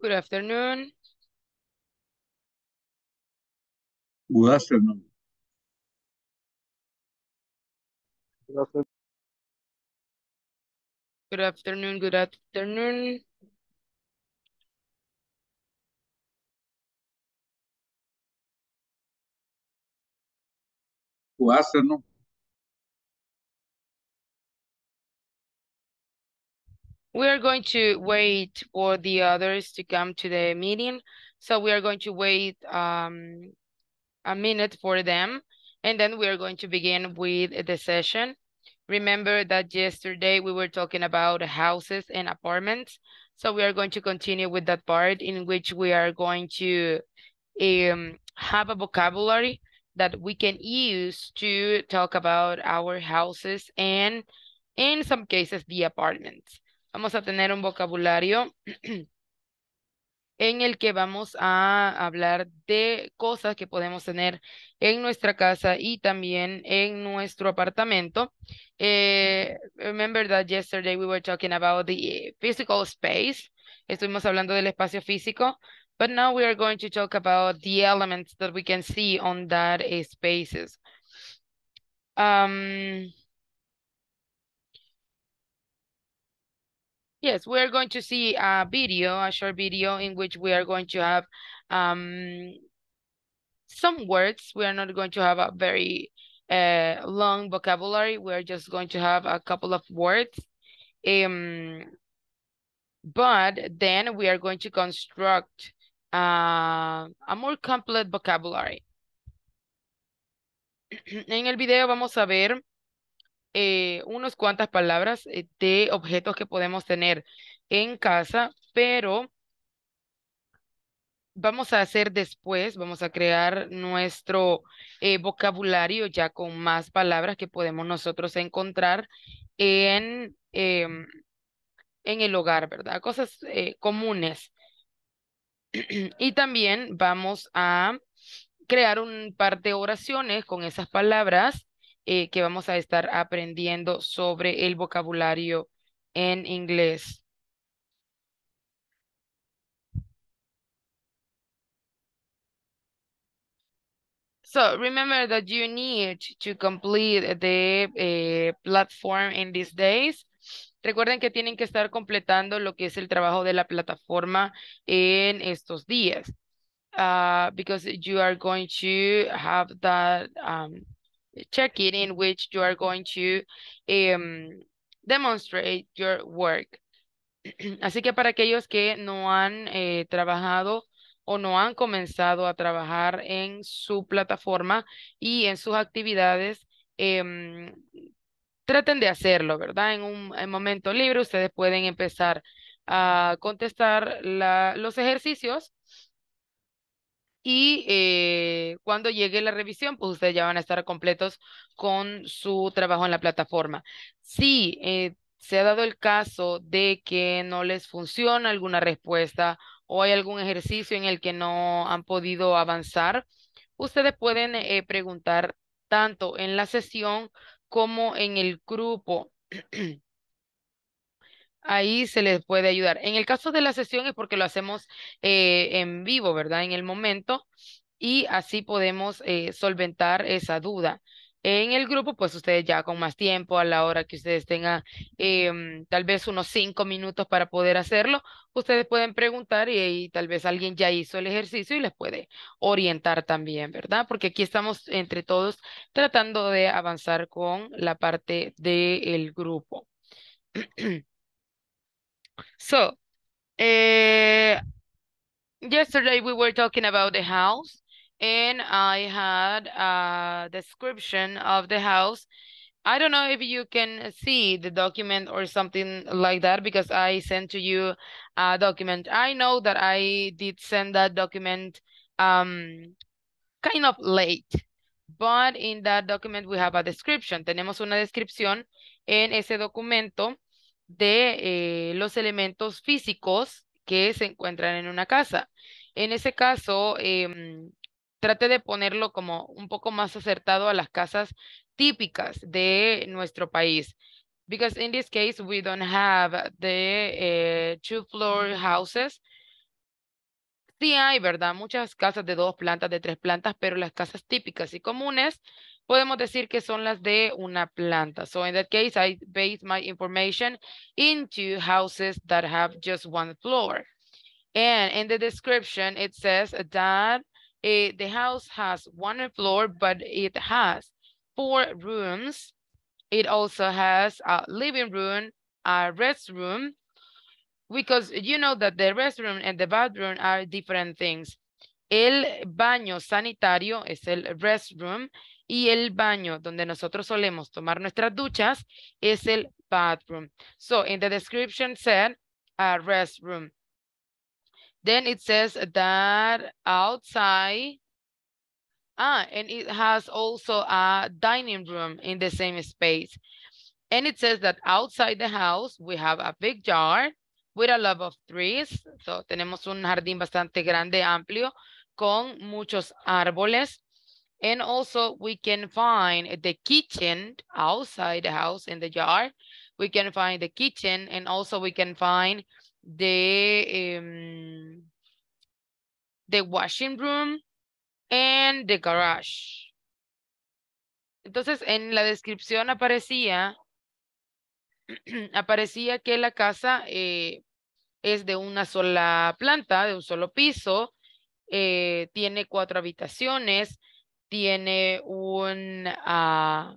Good afternoon. Good afternoon. Good afternoon. Good afternoon. Good afternoon. Good afternoon. We are going to wait for the others to come to the meeting. So we are going to wait um, a minute for them. And then we are going to begin with the session. Remember that yesterday we were talking about houses and apartments. So we are going to continue with that part in which we are going to um, have a vocabulary that we can use to talk about our houses and in some cases the apartments. vamos a tener un vocabulario en el que vamos a hablar de cosas que podemos tener en nuestra casa y también en nuestro apartamento. Eh, remember that yesterday we were talking about the physical space. Estuvimos hablando del espacio físico, but now we are going to talk about the elements that we can see on that spaces. Um, Yes, we're going to see a video, a short video in which we are going to have um, some words. We are not going to have a very uh, long vocabulary. We're just going to have a couple of words. Um, but then we are going to construct uh, a more complete vocabulary. en el video vamos a ver Eh, unos unas cuantas palabras eh, de objetos que podemos tener en casa, pero vamos a hacer después, vamos a crear nuestro eh, vocabulario ya con más palabras que podemos nosotros encontrar en, em, en el hogar, ¿verdad? Cosas comunes. y también vamos a crear un par de oraciones con esas palabras eh, que vamos a estar aprendiendo sobre el vocabulario en inglés. So remember that you need to complete the eh, platform in these days. Recuerden que tienen que estar completando lo que es el trabajo de la plataforma en estos días. Ah, because you are going to have that um, check it in which you are going to um, demonstrate your work. Así que para aquellos que no han eh, trabajado o no han comenzado a trabajar en su plataforma y en sus actividades, em, traten de hacerlo, ¿verdad? En un en momento libre ustedes pueden empezar a contestar la, los ejercicios y eh, cuando llegue la revisión, pues ustedes ya van a estar completos con su trabajo en la plataforma. Si eh, se ha dado el caso de que no les funciona alguna respuesta o hay algún ejercicio en el que no han podido avanzar, ustedes pueden eh, preguntar tanto en la sesión como en el grupo. Ahí se les puede ayudar. En el caso de la sesión es porque lo hacemos eh, en vivo, ¿verdad? En el momento, y así podemos eh, solventar esa duda. En el grupo, pues ustedes ya con más tiempo, a la hora que ustedes tengan em, tal vez unos cinco minutos para poder hacerlo, ustedes pueden preguntar y, tal vez alguien ya hizo el ejercicio y les puede orientar también, ¿verdad? Porque aquí estamos entre todos tratando de avanzar con la parte del grupo. So, uh, yesterday we were talking about the house and I had a description of the house. I don't know if you can see the document or something like that because I sent to you a document. I know that I did send that document um, kind of late, but in that document we have a description. Tenemos una descripción en ese documento de eh, los elementos físicos que se encuentran en una casa. En ese caso, em, trate de ponerlo como un poco más acertado a las casas típicas de nuestro país. Because in this case, we don't have the eh, two-floor houses. Sí hay, ¿verdad? Muchas casas de dos plantas, de tres plantas, pero las casas típicas y comunes podemos decir que son las de una planta. So in that case, I base my information into houses that have just one floor. And in the description, it says that it, eh, the house has one floor, but it has four rooms. It also has a living room, a restroom, because you know that the restroom and the bathroom are different things. El baño sanitario es el restroom Y el baño donde nosotros solemos tomar nuestras duchas es el bathroom. So in the description said a restroom. Then it says that outside, ah, and it has also a dining room in the same space. And it says that outside the house, we have a big yard with a lot of trees. So tenemos un jardín bastante grande, amplio, con muchos árboles. And also we can find the kitchen outside the house in the yard. We can find the kitchen and also we can find the, um, the washing room and the garage. Entonces en la descripción aparecía, aparecía que la casa eh, es de una sola planta, de un solo piso, eh, tiene cuatro habitaciones, tiene un, ah,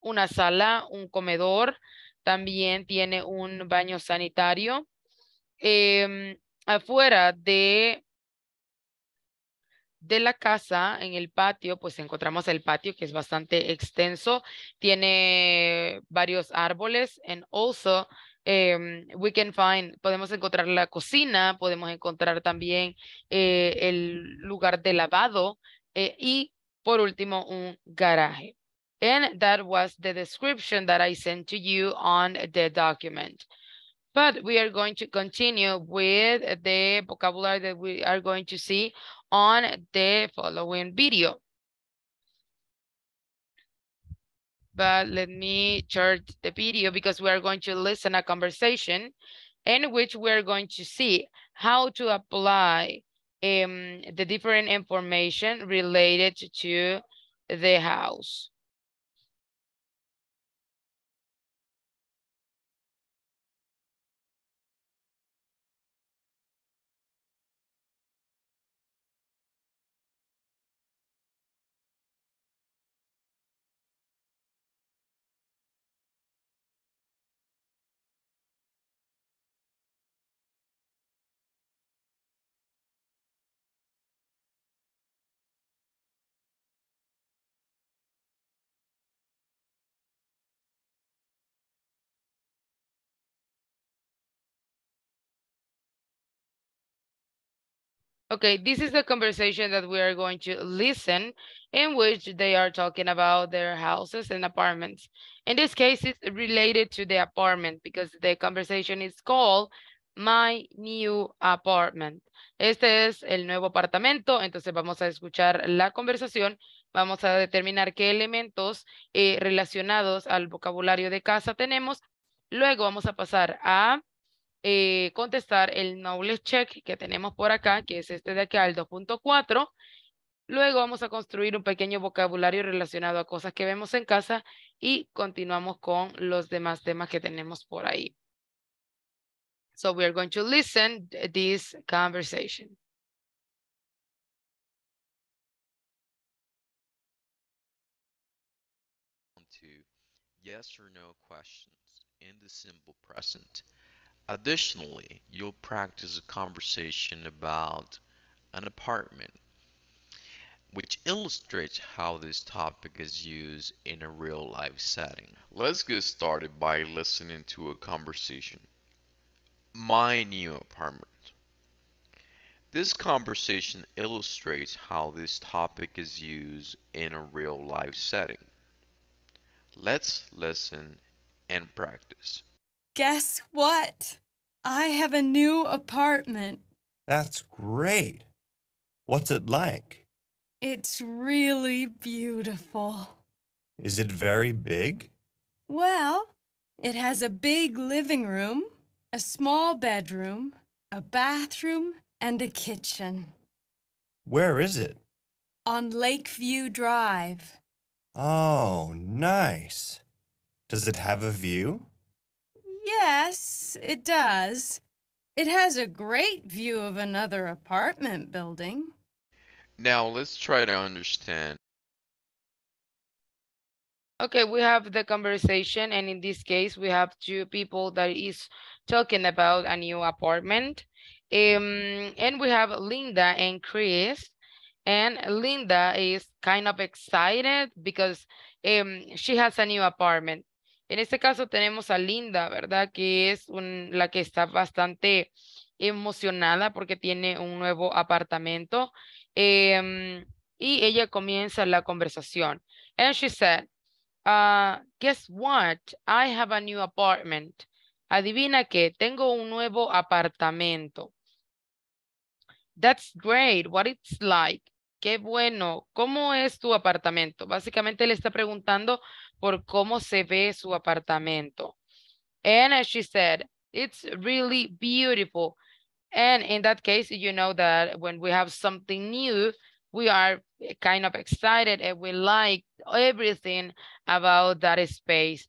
una sala, un comedor, también tiene un baño sanitario. Em, afuera de, de la casa, en el patio, pues encontramos el patio que es bastante extenso. Tiene varios árboles Y also em, we can find, podemos encontrar la cocina, podemos encontrar también eh, el lugar de lavado eh, y Por último, un garaje. And that was the description that I sent to you on the document. But we are going to continue with the vocabulary that we are going to see on the following video. But let me chart the video because we are going to listen a conversation in which we're going to see how to apply um, the different information related to the house. Okay, this is the conversation that we are going to listen in which they are talking about their houses and apartments. In this case, it's related to the apartment because the conversation is called my new apartment. Este es el nuevo apartamento, entonces vamos a escuchar la conversación, vamos a determinar qué elementos eh, relacionados al vocabulario de casa tenemos. Luego vamos a pasar a Eh, contestar el knowledge check que tenemos por acá, que es este de acá, el 2.4. Luego vamos a construir un pequeño vocabulario relacionado a cosas que vemos en casa y continuamos con los demás temas que tenemos por ahí. So we are going to listen this conversation. To yes or no questions in the simple present. Additionally, you'll practice a conversation about an apartment, which illustrates how this topic is used in a real life setting. Let's get started by listening to a conversation. My new apartment. This conversation illustrates how this topic is used in a real life setting. Let's listen and practice guess what? I have a new apartment. That's great. What's it like? It's really beautiful. Is it very big? Well, it has a big living room, a small bedroom, a bathroom, and a kitchen. Where is it? On Lakeview Drive. Oh, nice. Does it have a view? Yes, it does. It has a great view of another apartment building. Now let's try to understand. Okay, we have the conversation and in this case we have two people that is talking about a new apartment. Um, and we have Linda and Chris. And Linda is kind of excited because um, she has a new apartment. En este caso tenemos a Linda, ¿verdad? Que es la que está bastante emocionada porque tiene un nuevo apartamento. Em, y ella comienza la conversación. And she said, ah, guess what? I have a new apartment. Adivina qué, tengo un nuevo apartamento. That's great. What it's like qué bueno, ¿cómo es tu apartamento? Básicamente le está preguntando por cómo se ve su apartamento. And she said, it's really beautiful. And in that case, you know that when we have something new, we are kind of excited and we like everything about that space.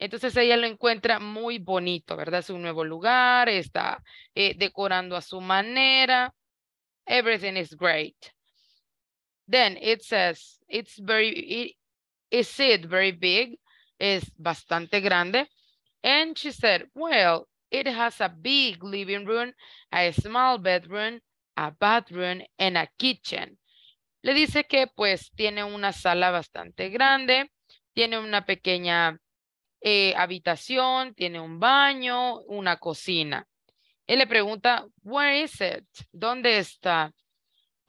Entonces ella lo encuentra muy bonito, ¿verdad? Es un nuevo lugar, está eh, decorando a su manera. Everything is great. Then it says, it's very, it, is it very big? Es bastante grande. And she said, well, it has a big living room, a small bedroom, a bathroom, and a kitchen. Le dice que pues tiene una sala bastante grande, tiene una pequeña eh, habitación, tiene un baño, una cocina. Él le pregunta, where is it? ¿Dónde está?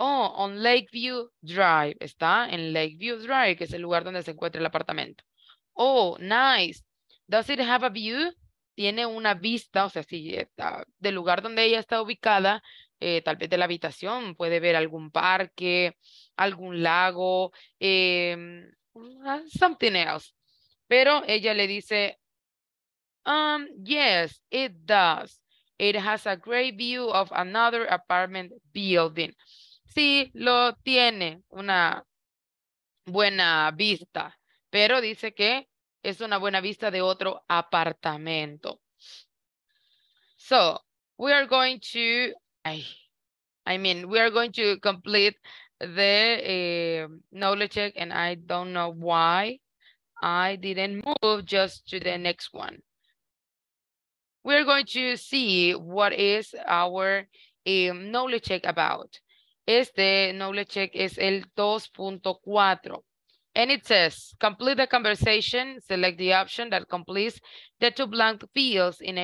Oh, on Lakeview Drive. Está en Lakeview Drive, que es el lugar donde se encuentra el apartamento. Oh, nice. Does it have a view? Tiene una vista, o sea, si está, eh, del lugar donde ella está ubicada, eh, tal vez de la habitación, puede ver algún parque, algún lago, em, something else. Pero ella le dice, um, yes, it does. It has a great view of another apartment building sí lo tiene una buena vista, pero dice que es una buena vista de otro apartamento. So, we are going to, I, mean, we are going to complete the eh, knowledge check and I don't know why I didn't move just to the next one. We are going to see what is our eh, knowledge check about. Este noble check es el 2.4. And it says, complete the conversation, select the option that completes the two blank fields in,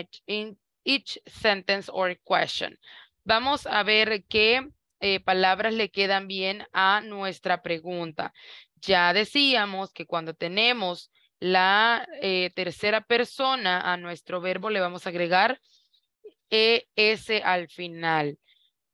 each sentence or question. Vamos a ver qué eh, palabras le quedan bien a nuestra pregunta. Ya decíamos que cuando tenemos la eh, tercera persona a nuestro verbo le vamos a agregar eh, ES al final.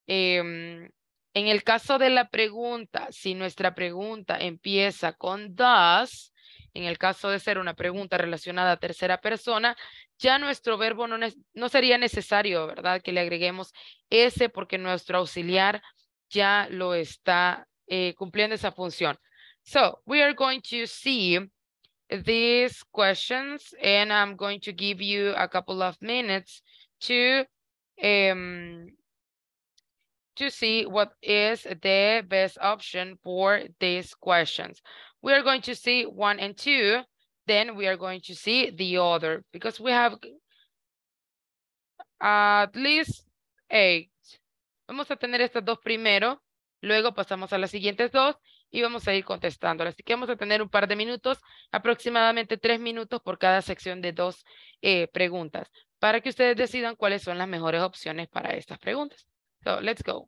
Em, en el caso de la pregunta, si nuestra pregunta empieza con does, en el caso de ser una pregunta relacionada a tercera persona, ya nuestro verbo no, no sería necesario, ¿verdad? Que le agreguemos ese porque nuestro auxiliar ya lo está eh, cumpliendo esa función. So, we are going to see these questions and I'm going to give you a couple of minutes to um, to see what is the best option for these questions. We are going to see one and two, then we are going to see the other because we have at least eight. Vamos a tener estas dos primero, luego pasamos a las siguientes dos y vamos a ir contestando. Así que vamos a tener un par de minutos, aproximadamente tres minutos por cada sección de dos eh, preguntas, para que ustedes decidan cuáles son las mejores opciones para estas preguntas. So let's go.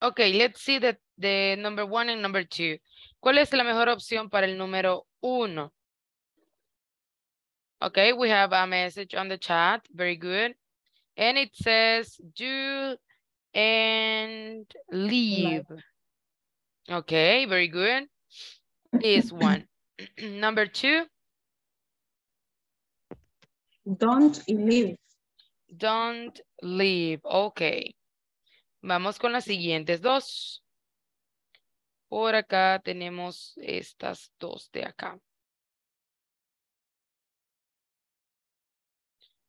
Ok, let's see the, the number one and number two. ¿Cuál es la mejor opción para el número uno? Okay, we have a message on the chat. Very good. And it says do and leave. Okay, very good. This one. Number two. Don't leave. Don't leave. Okay. Vamos con las siguientes dos. Por acá tenemos estas dos de acá.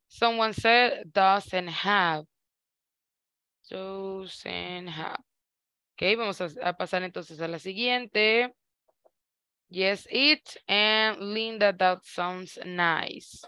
Someone said doesn't have. Doesn't have. Ok, vamos a, a pasar entonces a la siguiente. Yes, it and Linda, that sounds nice.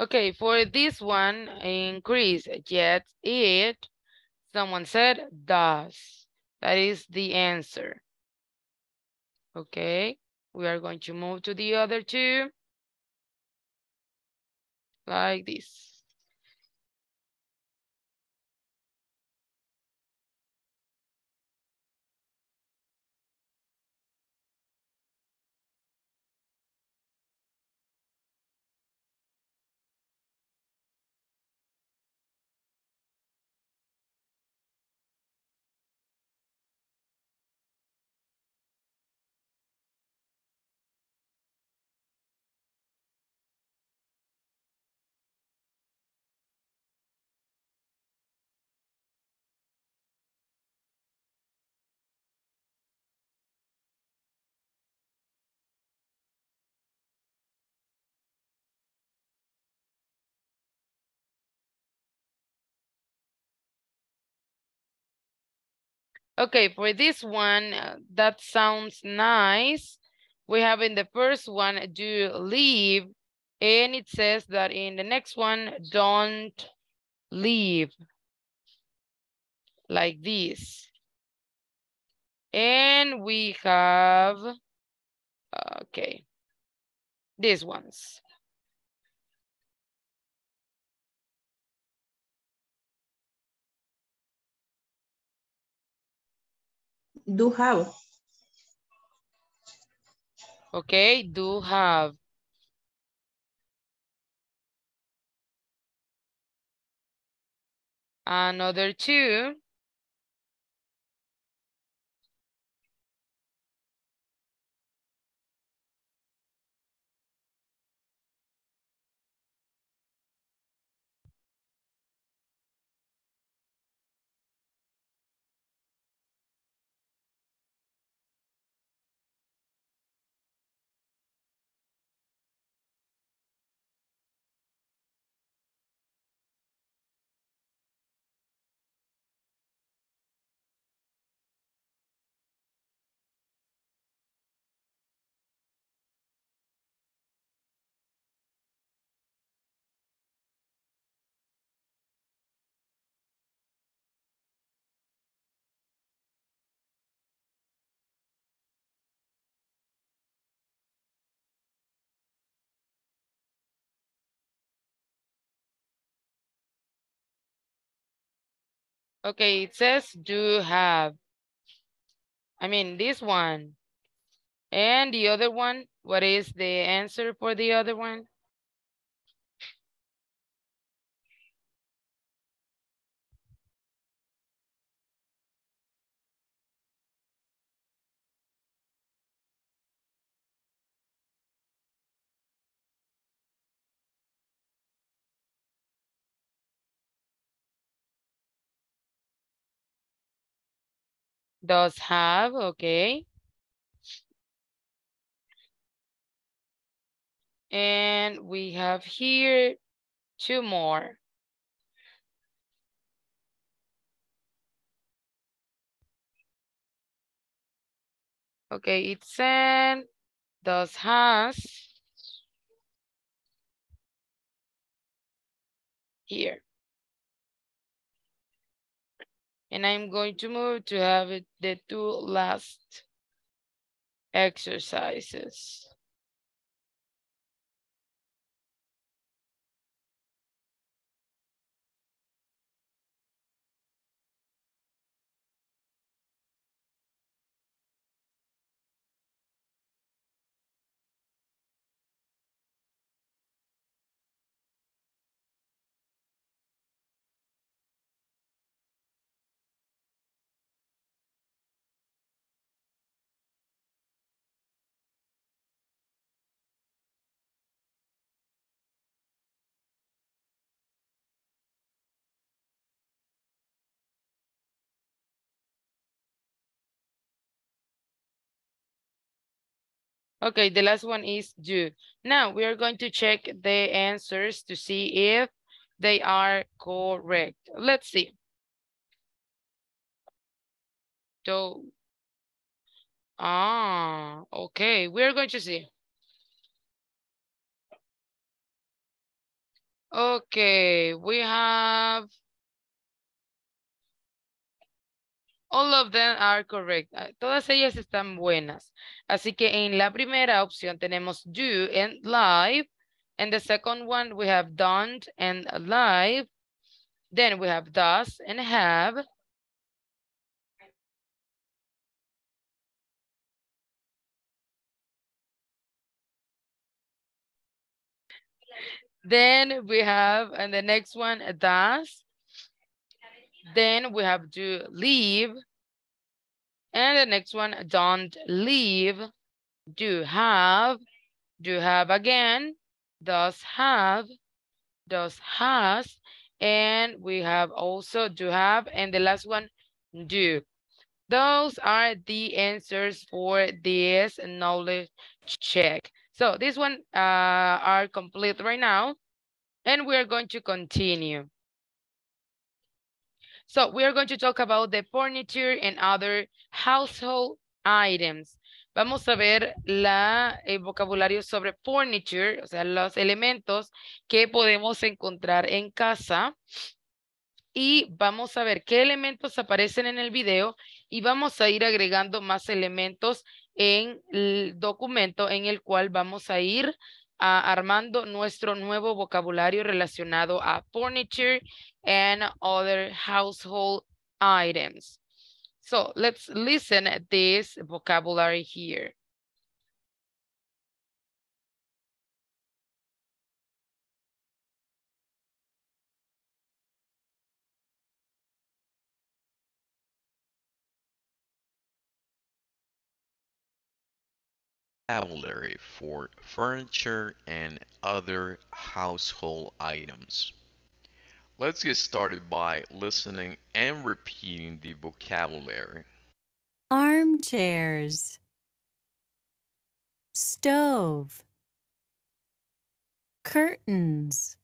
Okay, for this one, increase, yet, it, someone said, does. That is the answer. Okay, we are going to move to the other two. Like this. Okay, for this one, uh, that sounds nice. We have in the first one, do leave, and it says that in the next one, don't leave, like this. And we have, okay, these ones. Do have. Okay, do have. Another two. Okay, it says do have. I mean, this one. And the other one, what is the answer for the other one? Does have, okay. And we have here two more. Okay, it said does has here. And I'm going to move to have the two last exercises. Okay, the last one is do. Now we are going to check the answers to see if they are correct. Let's see. So, ah, okay, we're going to see. Okay, we have All of them are correct. Ah, todas ellas están buenas. Así que en la primera opción tenemos do and live. And the second one we have don't and live. Then we have does and have. Then we have, and the next one, does. Then we have to leave. And the next one, don't leave. Do have. Do have again. Does have. Does has. And we have also do have. And the last one, do. Those are the answers for this knowledge check. So this one uh, are complete right now. And we're going to continue. So we are going to talk about the furniture and other household items. Vamos a ver la, el vocabulario sobre furniture, o sea, los elementos que podemos encontrar en casa. Y vamos a ver qué elementos aparecen en el video y vamos a ir agregando más elementos en el documento en el cual vamos a ir Ah, armando nuestro nuevo vocabulario relacionado a furniture and other household items. So let's listen at this vocabulary here. vocabulary for furniture and other household items. Let's get started by listening and repeating the vocabulary. Armchairs Stove Curtains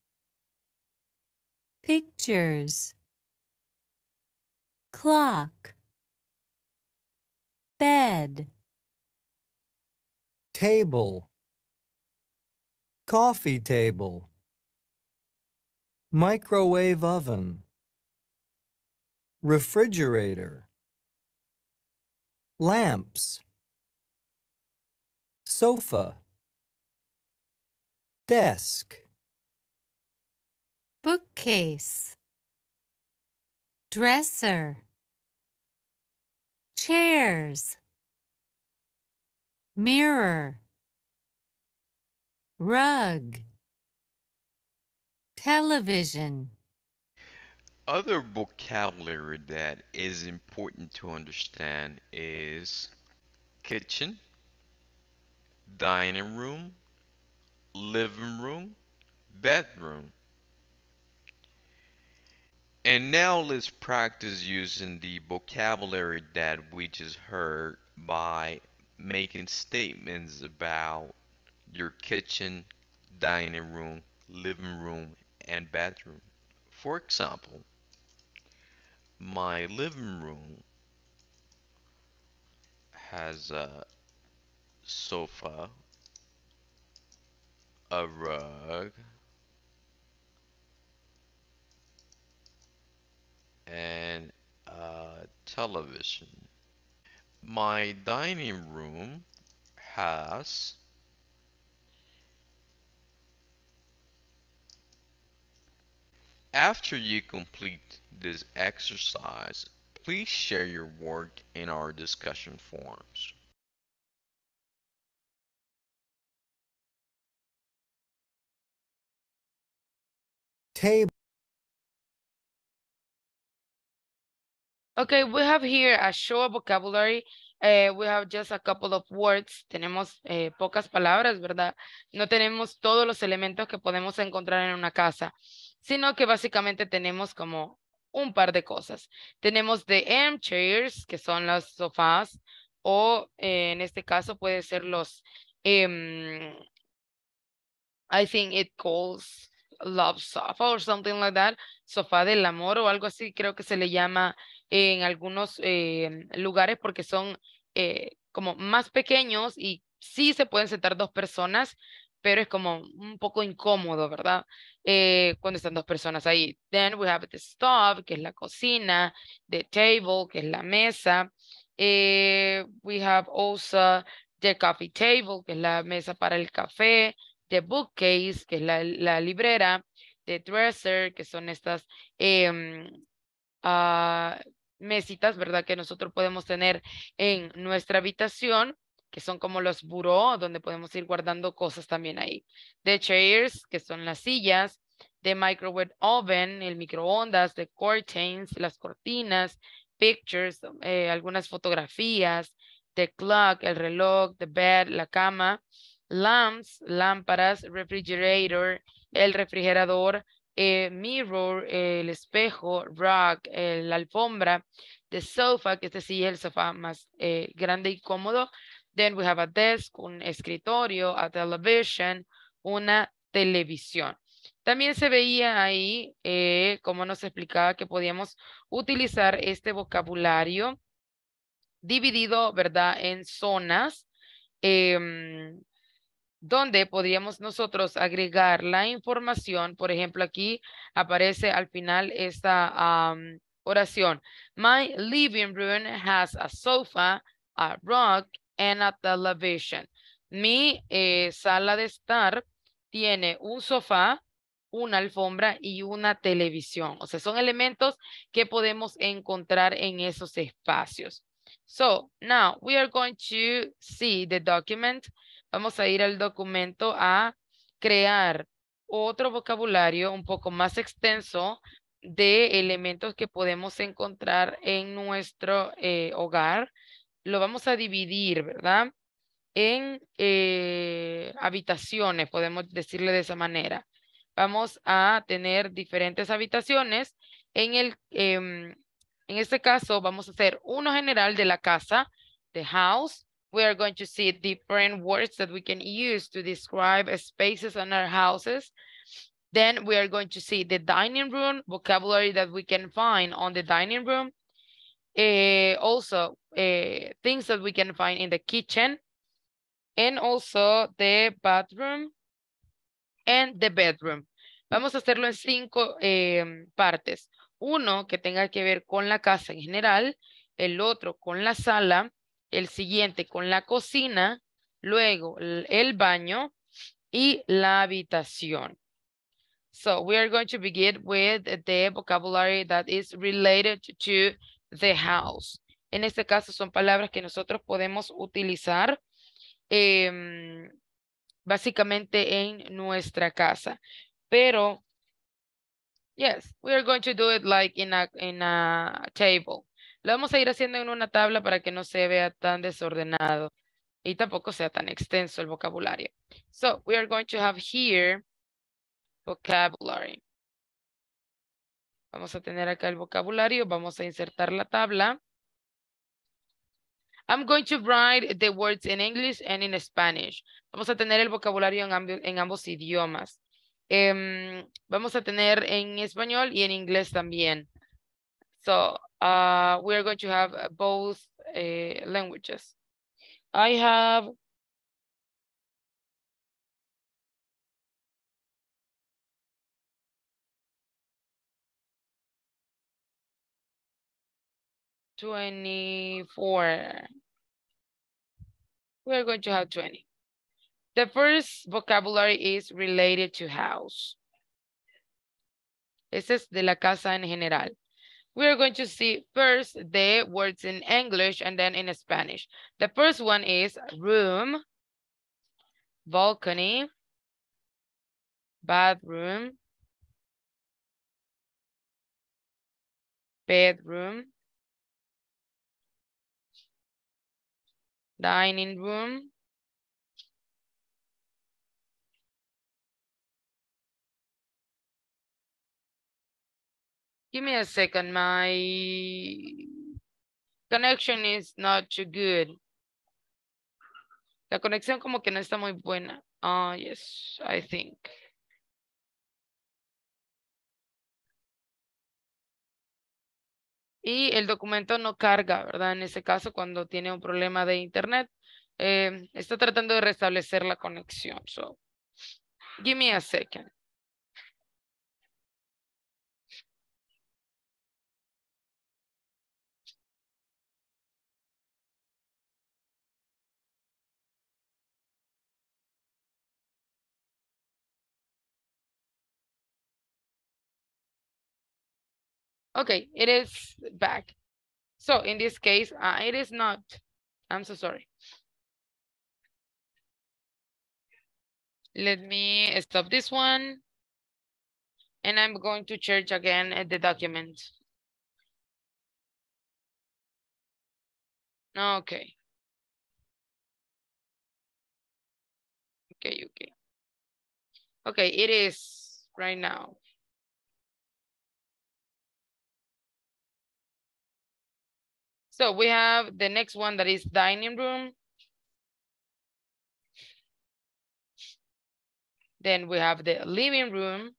Pictures Clock Bed table coffee table microwave oven refrigerator lamps sofa desk bookcase dresser chairs mirror, rug, television. Other vocabulary that is important to understand is kitchen, dining room, living room, bedroom. And now let's practice using the vocabulary that we just heard by making statements about your kitchen, dining room, living room, and bathroom. For example, my living room has a sofa, a rug, and a television my dining room has After you complete this exercise, please share your work in our discussion forums. Table Okay, we have here a short vocabulary. Eh, we have just a couple of words. Tenemos eh, pocas palabras, ¿verdad? No tenemos todos los elementos que podemos encontrar en una casa, sino que básicamente tenemos como un par de cosas. Tenemos the armchairs, que son los sofás, o eh, en este caso puede ser los, em, I think it calls love sofa or something like that, sofá del amor o algo así, creo que se le llama en algunos eh, lugares porque son eh, como más pequeños y sí se pueden sentar dos personas, pero es como un poco incómodo, ¿verdad? Eh, cuando están dos personas ahí. Then we have the stove, que es la cocina, the table, que es la mesa. we have also the coffee table, que es la mesa para el café, the bookcase, que es la, librera, the dresser, que son estas em, ah, mesitas, ¿verdad? Que nosotros podemos tener en nuestra habitación, que son como los buró, donde podemos ir guardando cosas también ahí. The chairs, que son las sillas, The microwave oven, el microondas, The curtains, las cortinas, pictures, eh, algunas fotografías, the clock, el reloj, the bed, la cama, lamps, lámparas, refrigerator, el refrigerador, eh, mirror, el espejo, rug, eh, la alfombra, the sofa, que este sí es el sofá más eh, grande y cómodo. Then we have a desk, un escritorio, a television, una televisión. También se veía ahí, como nos explicaba, que podíamos utilizar este vocabulario dividido, ¿verdad?, en zonas. Em, donde podríamos nosotros agregar la información. Por ejemplo, aquí aparece al final esta oración. My living room has a sofa, a rug, and a television. Mi eh, sala de estar tiene un sofá, una alfombra y una televisión. O sea, son elementos que podemos encontrar en esos espacios. So, now we are going to see the document Vamos a ir al documento a crear otro vocabulario un poco más extenso de elementos que podemos encontrar en nuestro eh, hogar. Lo vamos a dividir, ¿verdad? En eh, habitaciones, podemos decirle de esa manera. Vamos a tener diferentes habitaciones. En, el, em, en este caso, vamos a hacer uno general de la casa, de house, we are going to see different words that we can use to describe spaces in our houses. Then we are going to see the dining room, vocabulary that we can find on the dining room. Uh, also, uh, things that we can find in the kitchen and also the bathroom and the bedroom. Vamos a hacerlo en cinco eh, partes. Uno que tenga que ver con la casa en general, el otro con la sala, el siguiente con la cocina, luego el baño y la habitación. So we are going to begin with the vocabulary that is related to the house. En este caso son palabras que nosotros podemos utilizar em, básicamente en nuestra casa. Pero, yes, we are going to do it like in a, in a table. Lo vamos a ir haciendo en una tabla para que no se vea tan desordenado y tampoco sea tan extenso el vocabulario. So, we are going to have here vocabulary. Vamos a tener acá el vocabulario, vamos a insertar la tabla. I'm going to write the words in English and in Spanish. Vamos a tener el vocabulario en, ambos idiomas. Em, vamos a tener en español y en inglés también. So uh, we are going to have uh, both uh, languages. I have Twenty-four. We are going to have twenty. The first vocabulary is related to house. Ese es de la casa en general we're going to see first the words in English and then in Spanish. The first one is room, balcony, bathroom, bedroom, dining room, Give me a second. My connection is not too good. La conexión como que no está muy buena. Ah, yes, I think. Y el documento no carga, ¿verdad? En ese caso, cuando tiene un problema de internet, eh, está tratando de restablecer la conexión. So, give me a second. Okay, it is back. So in this case, uh, it is not. I'm so sorry. Let me stop this one. And I'm going to search again at the document. Okay. Okay, okay. Okay, it is right now. So we have the next one that is dining room. Then we have the living room.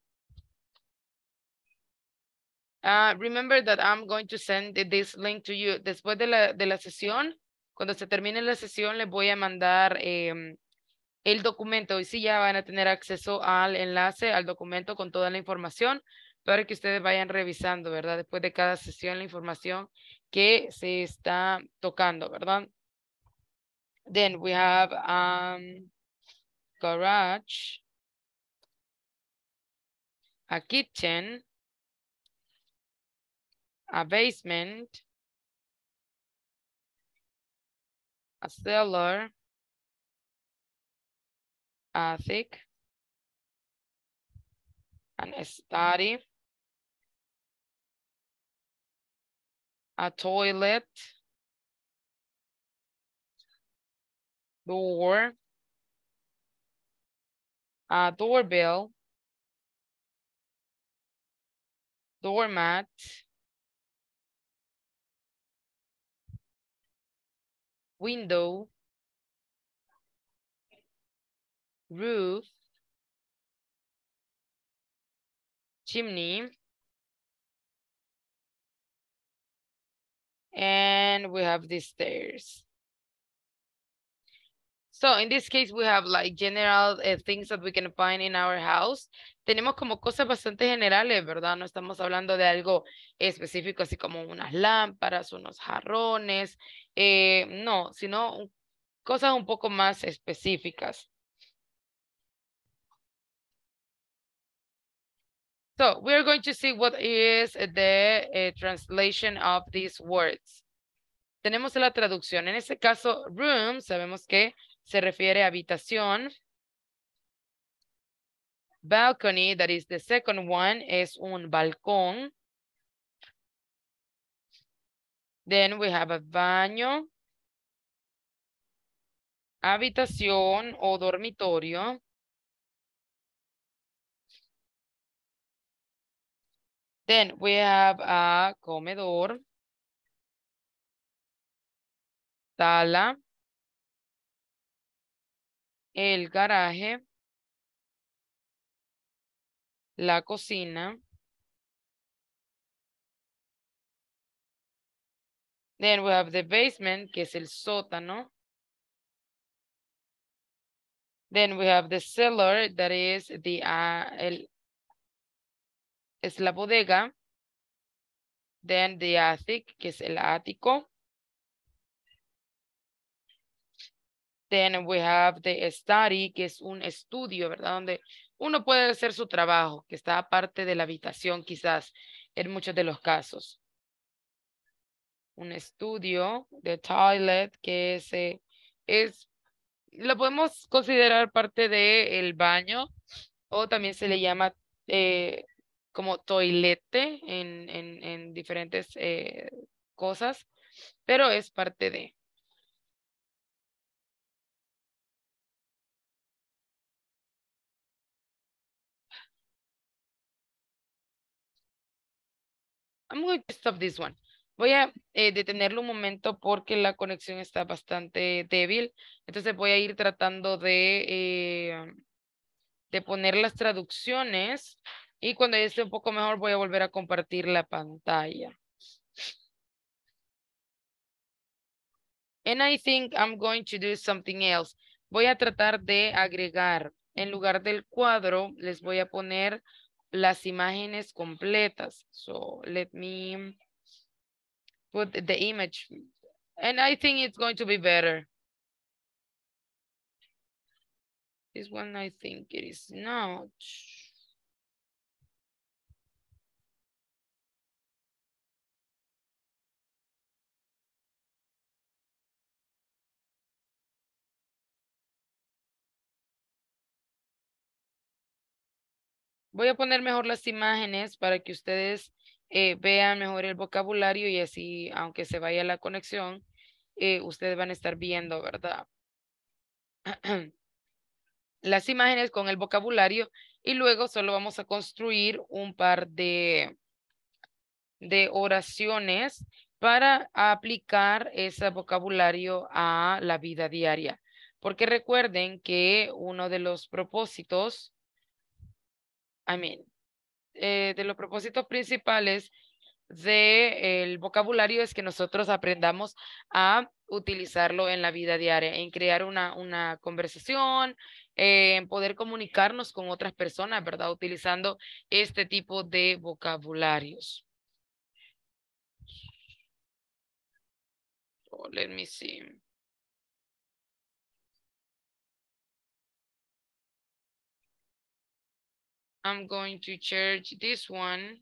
Uh, remember that I'm going to send this link to you. Después de la, de la sesión, cuando se termine la sesión, les voy a mandar em, el documento. Y sí, ya van a tener acceso al enlace, al documento con toda la información para que ustedes vayan revisando, ¿verdad? Después de cada sesión, la información que se está tocando, ¿verdad? Then we have um, garage, a kitchen, a basement, a cellar, a attic, an study, a toilet, door, a doorbell, doormat, window, roof, chimney, and we have these stairs. So in this case, we have like general eh, things that we can find in our house. Tenemos como cosas bastante generales, ¿verdad? No estamos hablando de algo específico, así como unas lámparas, unos jarrones, eh, no, sino cosas un poco más específicas. So we are going to see what is the eh, translation of these words. Tenemos la traducción. En este caso, room, sabemos que se refiere a habitación. Balcony, that is the second one, es un balcón. Then we have a baño, habitación o dormitorio. Then we have a comedor, sala, el garaje, la cocina. Then we have the basement, que es el sótano. Then we have the cellar, that is the, uh, es la bodega. Then the attic, que es el ático. Then we have the study, que es un estudio, ¿verdad? Donde uno puede hacer su trabajo, que está aparte de la habitación quizás en muchos de los casos. Un estudio the toilet que es, es lo podemos considerar parte del el baño o también se le llama eh, como toilete en, en, diferentes eh, cosas, pero es parte de. I'm going to stop this one. Voy a eh, detenerlo un momento porque la conexión está bastante débil. Entonces voy a ir tratando de, eh, de poner las traducciones y cuando esté un poco mejor voy a volver a compartir la pantalla. And I think I'm going to do something else. Voy a tratar de agregar, en lugar del cuadro, les voy a poner las imágenes completas. So let me put the image. And I think it's going to be better. This one I think it is not. Voy a poner mejor las imágenes para que ustedes eh, vean mejor el vocabulario y así, aunque se vaya la conexión, eh, ustedes van a estar viendo, ¿verdad? las imágenes con el vocabulario y luego solo vamos a construir un par de, de oraciones para aplicar ese vocabulario a la vida diaria. Porque recuerden que uno de los propósitos Amén. Eh, de los propósitos principales del vocabulario es que nosotros aprendamos a utilizarlo en la vida diaria, en crear una, una conversación, eh, en poder comunicarnos con otras personas, ¿verdad? Utilizando este tipo de vocabularios. let me see. I'm going to charge this one.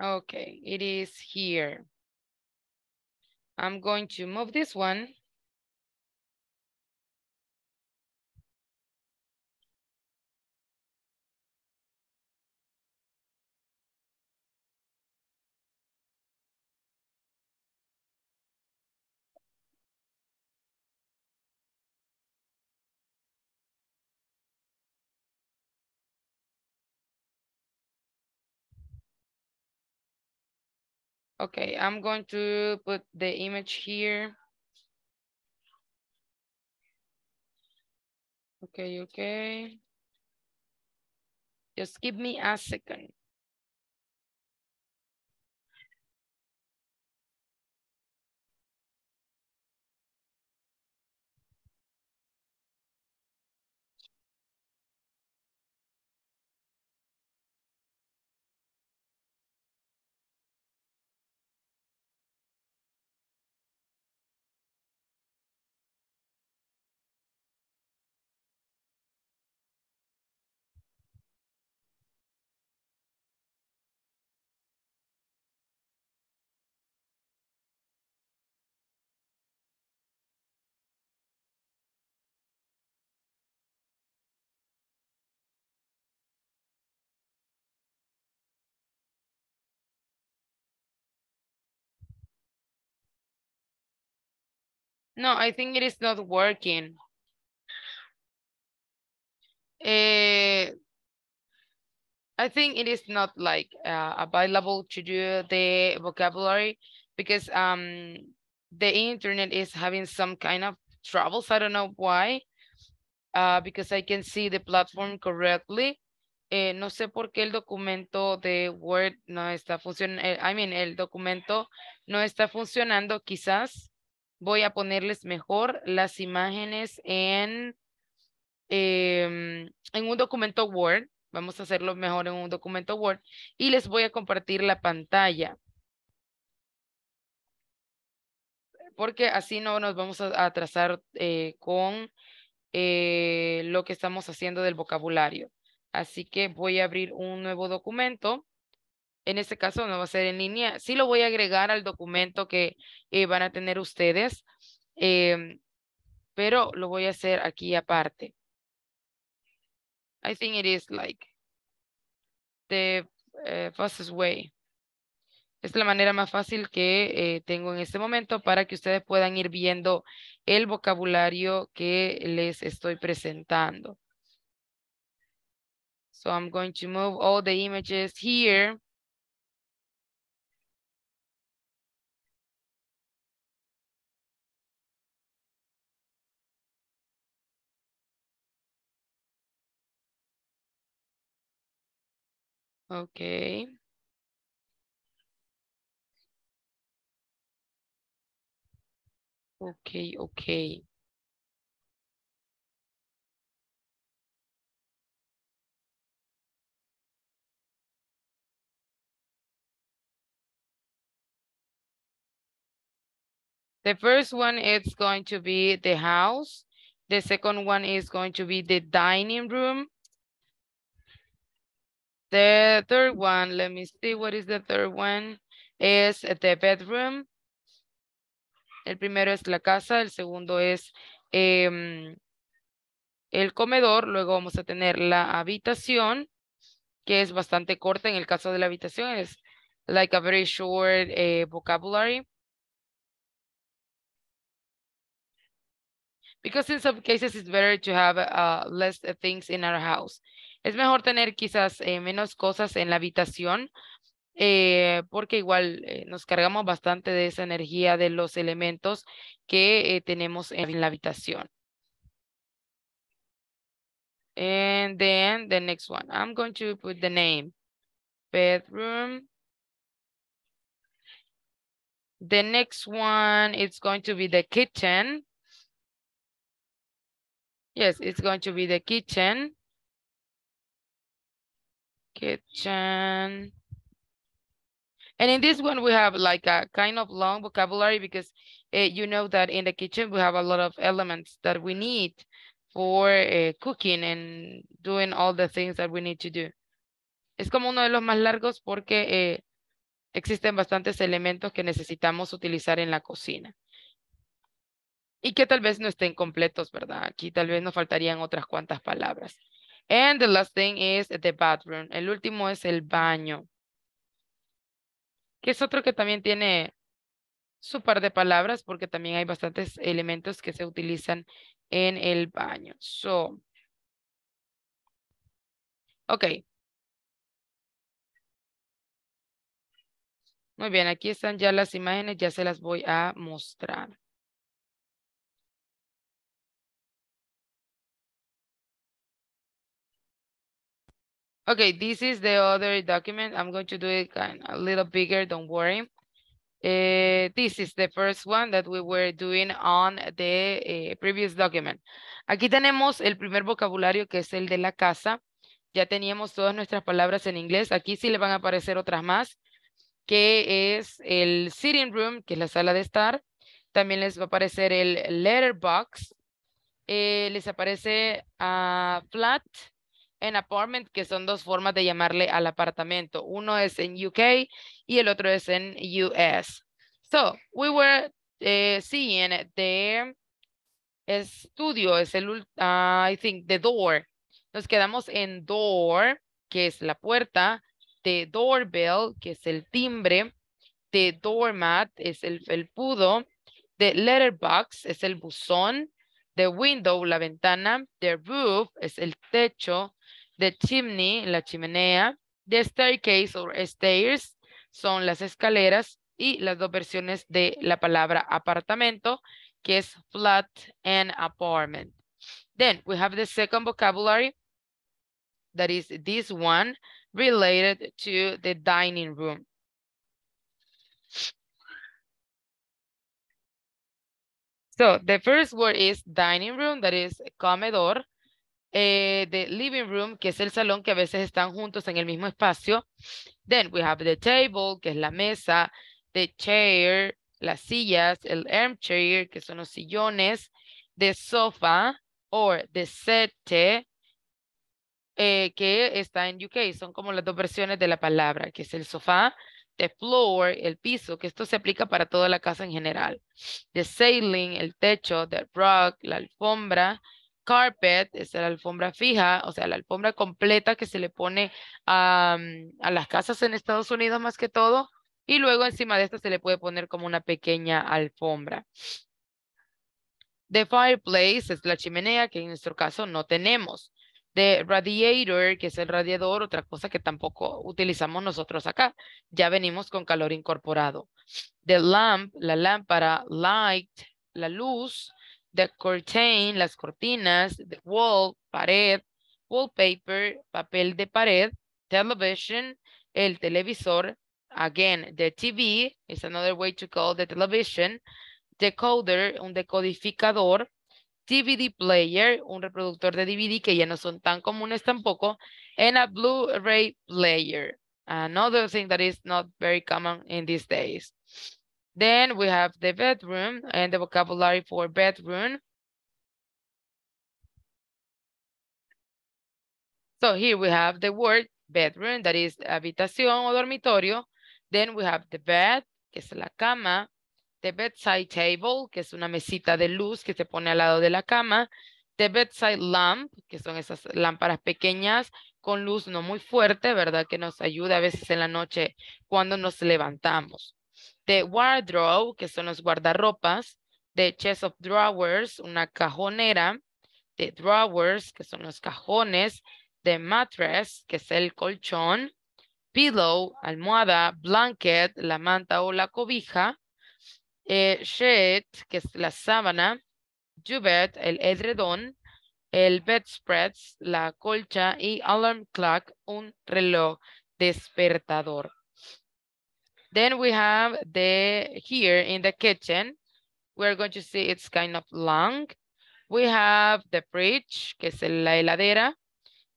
Okay, it is here. I'm going to move this one. Okay, I'm going to put the image here. Okay, okay. Just give me a second. No, I think it is not working. Uh, I think it is not like uh, available to do the vocabulary because um, the internet is having some kind of troubles. I don't know why, uh, because I can see the platform correctly. Eh, no sé por qué el documento de Word no está funcionando, eh, I mean, el documento no está funcionando quizás. voy a ponerles mejor las imágenes en, em, en un documento Word. Vamos a hacerlo mejor en un documento Word. Y les voy a compartir la pantalla. Porque así no nos vamos a atrasar eh, con eh, lo que estamos haciendo del vocabulario. Así que voy a abrir un nuevo documento en este caso no va a ser en línea, sí lo voy a agregar al documento que eh, van a tener ustedes, em, pero lo voy a hacer aquí aparte. I think it is like the eh, fastest way. Es la manera más fácil que eh, tengo en este momento para que ustedes puedan ir viendo el vocabulario que les estoy presentando. So I'm going to move all the images here. Okay. Okay, okay. The first one is going to be the house. The second one is going to be the dining room. The third one, let me see, what is the third one? is the bedroom. El primero es la casa, el segundo es em, el comedor, luego vamos a tener la habitación, que es bastante corta en el caso de la habitación, es like a very short eh, vocabulary. Because in some cases it's better to have uh, less things in our house. Es mejor tener quizás eh, menos cosas en la habitación eh, porque igual eh, nos cargamos bastante de esa energía de los elementos que tenemos en la habitación. And then the next one, I'm going to put the name. Bedroom. The next one, it's going to be the kitchen. Yes, it's going to be the kitchen kitchen. And in this one, we have like a kind of long vocabulary because eh, you know that in the kitchen, we have a lot of elements that we need for eh, cooking and doing all the things that we need to do. Es como uno de los más largos porque eh, existen bastantes elementos que necesitamos utilizar en la cocina. Y que tal vez no estén completos, ¿verdad? Aquí tal vez nos faltarían otras cuantas palabras. And the last thing is the bathroom. El último es el baño. Que es otro que también tiene su par de palabras porque también hay bastantes elementos que se utilizan en el baño. So, ok. Muy bien, aquí están ya las imágenes, ya se las voy a mostrar. Okay, this is the other document. I'm going to do it kind a little bigger, don't worry. Eh, this is the first one that we were doing on the eh, previous document. Aquí tenemos el primer vocabulario que es el de la casa. Ya teníamos todas nuestras palabras en inglés. Aquí sí le van a aparecer otras más, que es el sitting room, que es la sala de estar. También les va a aparecer el letterbox. Eh, les aparece a ah, flat, en apartment, que son dos formas de llamarle al apartamento. Uno es en UK y el otro es en US. So, we were eh, seeing the estudio, es el, ah, I think, the door. Nos quedamos en door, que es la puerta, the doorbell, que es el timbre, the doormat, es el felpudo, the letterbox, es el buzón, the window, la ventana, the roof, es el techo, the chimney, la chimenea, the staircase or stairs, son las escaleras, y las dos versiones de la palabra apartamento, que es flat and apartment. Then we have the second vocabulary, that is this one, related to the dining room. So the first word is dining room, that is comedor. the eh, living room, que es el salón que a veces están juntos en el mismo espacio. Then we have the table, que es la mesa, the chair, las sillas, el armchair, que son los sillones, the sofa or the set eh, que está en UK. Son como las dos versiones de la palabra, que es el sofá, the floor, el piso, que esto se aplica para toda la casa en general. The ceiling, el techo, the rug, la alfombra, carpet, es la alfombra fija, o sea, la alfombra completa que se le pone a, mm, a las casas en Estados Unidos más que todo, y luego encima de esta se le puede poner como una pequeña alfombra. The fireplace es la chimenea, que en nuestro caso no tenemos. The radiator, que es el radiador, otra cosa que tampoco utilizamos nosotros acá. Ya venimos con calor incorporado. The lamp, la lámpara, light, la luz, the curtain, las cortinas, the wall, pared, wallpaper, papel de pared, television, el televisor, again, the TV is another way to call the television, decoder, un decodificador, DVD player, un reproductor de DVD que ya no son tan comunes tampoco, and a Blu-ray player, another thing that is not very common in these days. Then we have the bedroom and the vocabulary for bedroom. So here we have the word bedroom, that is habitación o dormitorio. Then we have the bed, que es la cama. The bedside table, que es una mesita de luz que se pone al lado de la cama. The bedside lamp, que son esas lámparas pequeñas con luz no muy fuerte, ¿verdad? Que nos ayuda a veces en la noche cuando nos levantamos the este wardrobe, que son los guardarropas, de chest of drawers, una cajonera, de drawers, que son los cajones, de mattress, que es el colchón, pillow, almohada, blanket, la manta o la cobija, eh, que es la sábana, duvet, el edredón, el bedspreads, la colcha y alarm clock, un reloj despertador. Then we have the here in the kitchen. We're going to see it's kind of long. We have the fridge, que es la heladera,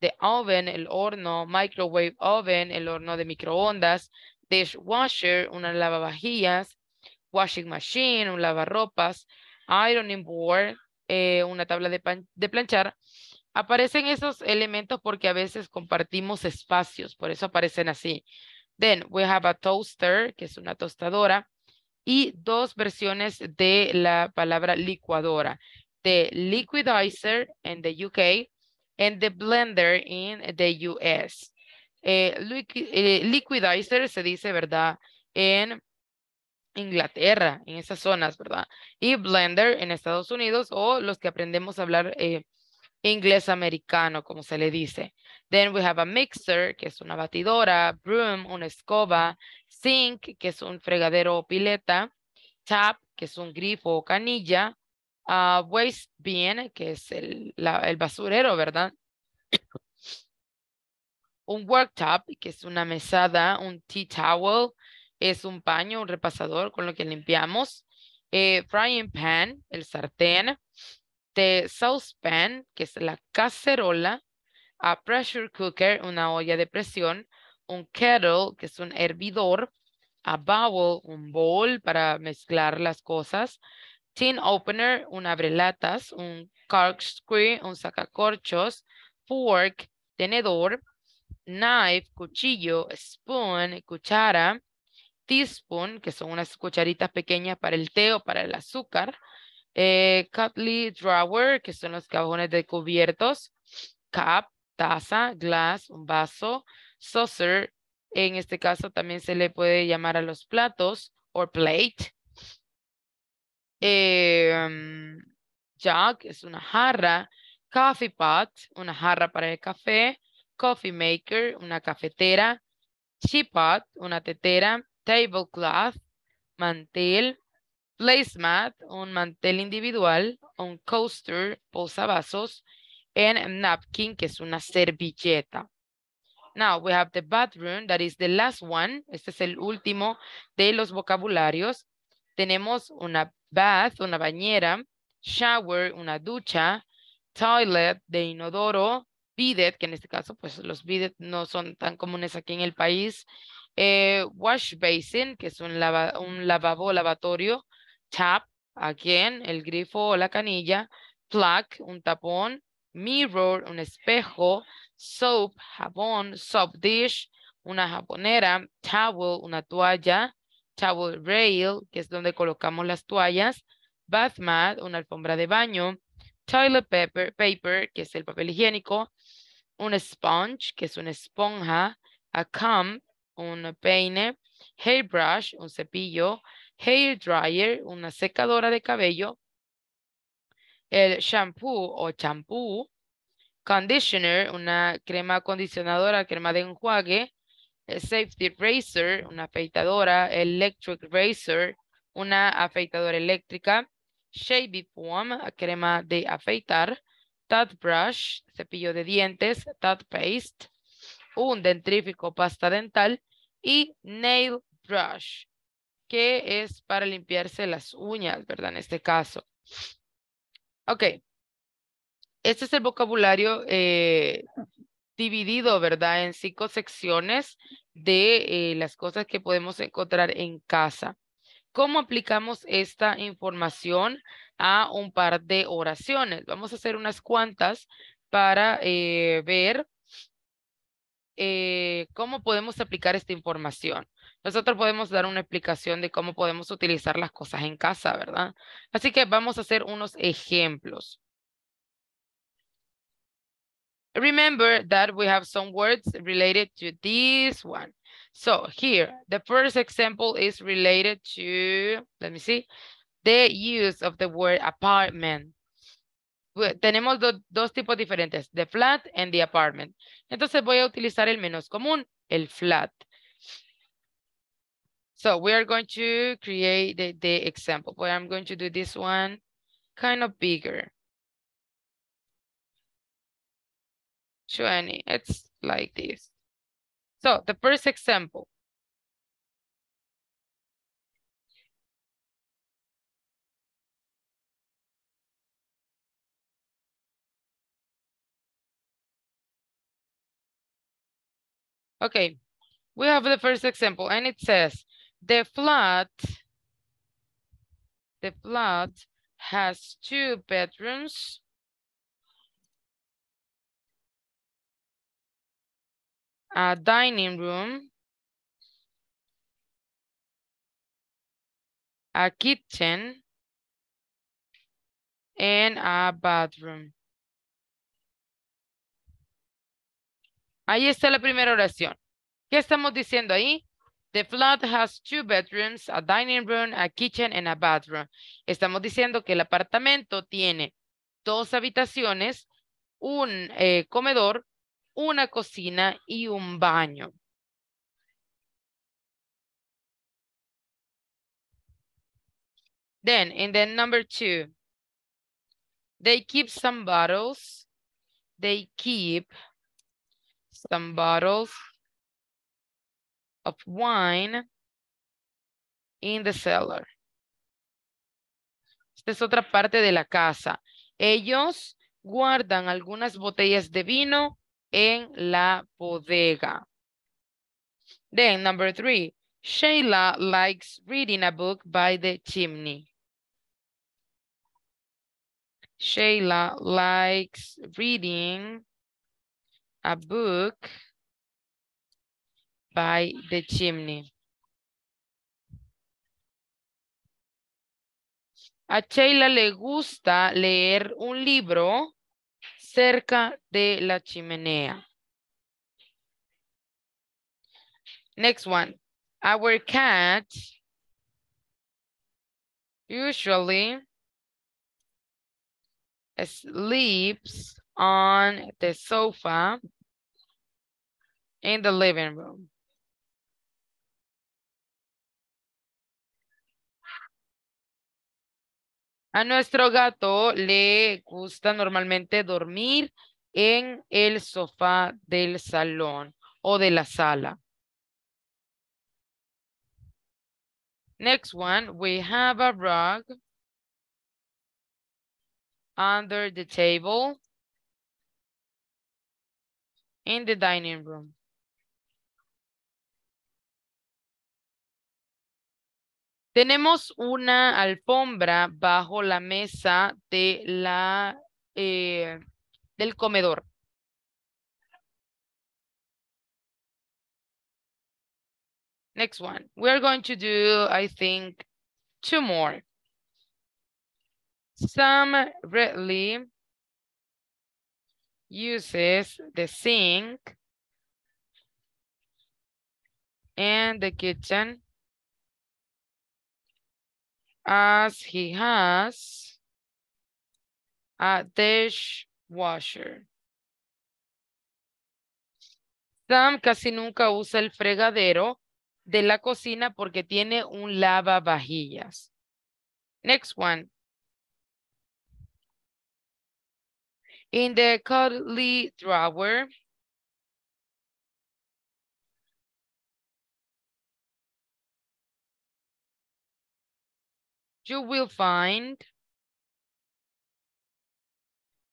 the oven, el horno, microwave oven, el horno de microondas, dishwasher, una lavavajillas, washing machine, un lavarropas, ironing board, eh, una tabla de planchar. Aparecen esos elementos porque a veces compartimos espacios, por eso aparecen así. Then we have a toaster, que es una tostadora, y dos versiones de la palabra licuadora, the liquidizer in the UK and the blender in the US. Eh, eh, liquidizer se dice, ¿verdad? En Inglaterra, en esas zonas, ¿verdad? Y blender en Estados Unidos o los que aprendemos a hablar eh, inglés americano, como se le dice. Then we have a mixer, que es una batidora, broom, una escoba, sink, que es un fregadero o pileta, tap, que es un grifo o canilla, waste bin, que es el, basurero, ¿verdad? un worktop, que es una mesada, un tea towel, es un paño, un repasador con lo que limpiamos, eh, frying pan, el sartén, the saucepan, que es la cacerola, a pressure cooker, una olla de presión, un kettle, que es un hervidor, a bowl, un bowl para mezclar las cosas, tin opener, un abrelatas, un corkscrew, un sacacorchos, fork, tenedor, knife, cuchillo, spoon, cuchara, teaspoon, que son unas cucharitas pequeñas para el té o para el azúcar, eh, drawer, que son los cajones de cubiertos, cup, taza, glass, un vaso, saucer, en este caso también se le puede llamar a los platos, or plate. Eh, jug es una jarra, coffee pot, una jarra para el café, coffee maker, una cafetera, pot, una tetera, tablecloth, mantel, placemat, un mantel individual, un coaster, posavasos, en napkin, que es una servilleta. Now we have the bathroom, that is the last one. Este es el último de los vocabularios. Tenemos una bath, una bañera, shower, una ducha, toilet, de inodoro, bidet, que en este caso, pues los bidet no son tan comunes aquí en el país, eh, wash basin, que es un, un lavabo, lavatorio, tap, again, el grifo o la canilla, plug, un tapón, mirror, un espejo, soap, jabón, soap dish, una jabonera, towel, una toalla, towel rail, que es donde colocamos las toallas, bath mat, una alfombra de baño, toilet paper, paper que es el papel higiénico, un sponge, que es una esponja, a comb, un peine, hairbrush, un cepillo, hair dryer, una secadora de cabello, el shampoo o champú, conditioner, una crema acondicionadora, crema de enjuague, safety razor, una afeitadora, electric razor, una afeitadora eléctrica, shavy foam, crema de afeitar, toothbrush, brush, cepillo de dientes, toothpaste, paste, un dentrífico pasta dental y nail brush, que es para limpiarse las uñas, ¿verdad? En este caso. Ok. Este es el vocabulario eh, dividido, ¿verdad? En cinco secciones de eh, las cosas que podemos encontrar en casa. ¿Cómo aplicamos esta información a un par de oraciones? Vamos a hacer unas cuantas para eh, ver cómo podemos aplicar esta información. Nosotros podemos dar una explicación de cómo podemos utilizar las cosas en casa, ¿verdad? Así que vamos a hacer unos ejemplos. Remember that we have some words related to this one. So here, the first example is related to, let me see, the use of the word apartment. Tenemos dos tipos diferentes, the flat and the apartment. Entonces voy a utilizar el menos común, el flat. So we are going to create the, the example, but I'm going to do this one kind of bigger. 20, it's like this. So the first example. Okay, we have the first example and it says, the flat, the flat has two bedrooms. A dining room. A kitchen. And a bathroom. Ahí está la primera oración. ¿Qué estamos diciendo ahí? The flat has two bedrooms, a dining room, a kitchen and a bathroom. Estamos diciendo que el apartamento tiene dos habitaciones, un eh, comedor, una cocina y un baño. Then, in the number two, they keep some bottles. They keep some bottles. of wine in the cellar. Esta es otra parte de la casa. Ellos guardan algunas botellas de vino en la bodega. Then number three, Shayla likes reading a book by the chimney. Shayla likes reading a book by the chimney. A Sheila le gusta leer un libro cerca de la chimenea. Next one. Our cat usually sleeps on the sofa in the living room. A nuestro gato le gusta normalmente dormir en el sofá del salón o de la sala. Next one, we have a rug under the table in the dining room. Tenemos una alfombra bajo la mesa de la, eh, del comedor. Next one. We are going to do, I think, two more. Sam Redley uses the sink and the kitchen as he has a dishwasher. Sam casi nunca usa el fregadero de la cocina porque tiene un lavavajillas. Next one. In the cuddly drawer, you will find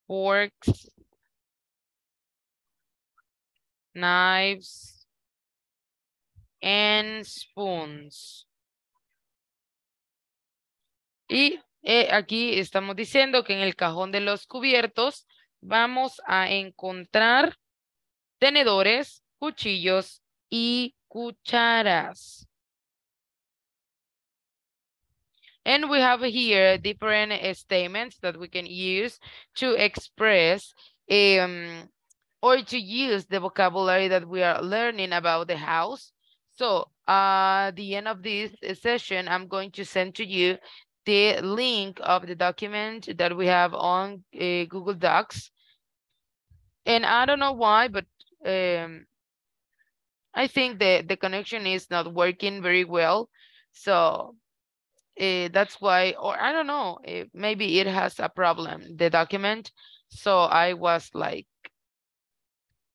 forks, knives, and spoons. Y eh, aquí estamos diciendo que en el cajón de los cubiertos vamos a encontrar tenedores, cuchillos y cucharas. And we have here different eh, statements that we can use to express um, or to use the vocabulary that we are learning about the house. So uh, the end of this eh, session, I'm going to send to you the link of the document that we have on uh, Google Docs. And I don't know why, but um, I think the, the connection is not working very well. So uh, that's why, or I don't know, eh, maybe it has a problem, the document. So I was like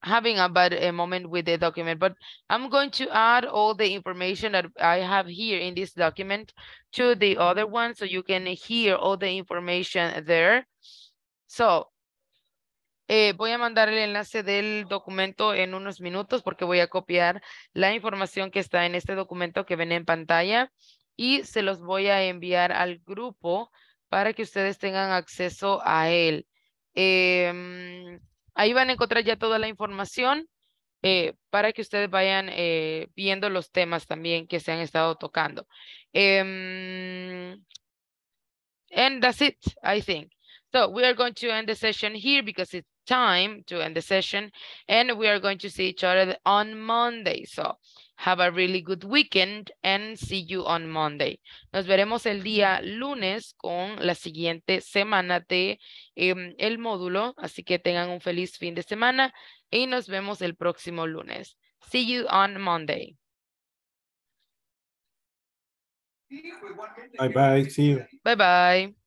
having a bad a eh, moment with the document, but I'm going to add all the information that I have here in this document to the other mm-hmm. one so you can hear all the information there. So Eh, voy a mandar el enlace del documento en unos minutos porque voy a copiar la información que está en este documento que ven en pantalla y se los voy a enviar al grupo para que ustedes tengan acceso a él. Em, ahí van a encontrar ya toda la información eh, para que ustedes vayan eh, viendo los temas también que se han estado tocando. Em, and that's it, I think. So we are going to end the session here because it's time to end the session and we are going to see each other on Monday. So Have a really good weekend and see you on Monday. Nos veremos el día lunes con la siguiente semana de em, el módulo, así que tengan un feliz fin de semana y nos vemos el próximo lunes. See you on Monday. Bye bye, see you. Bye bye.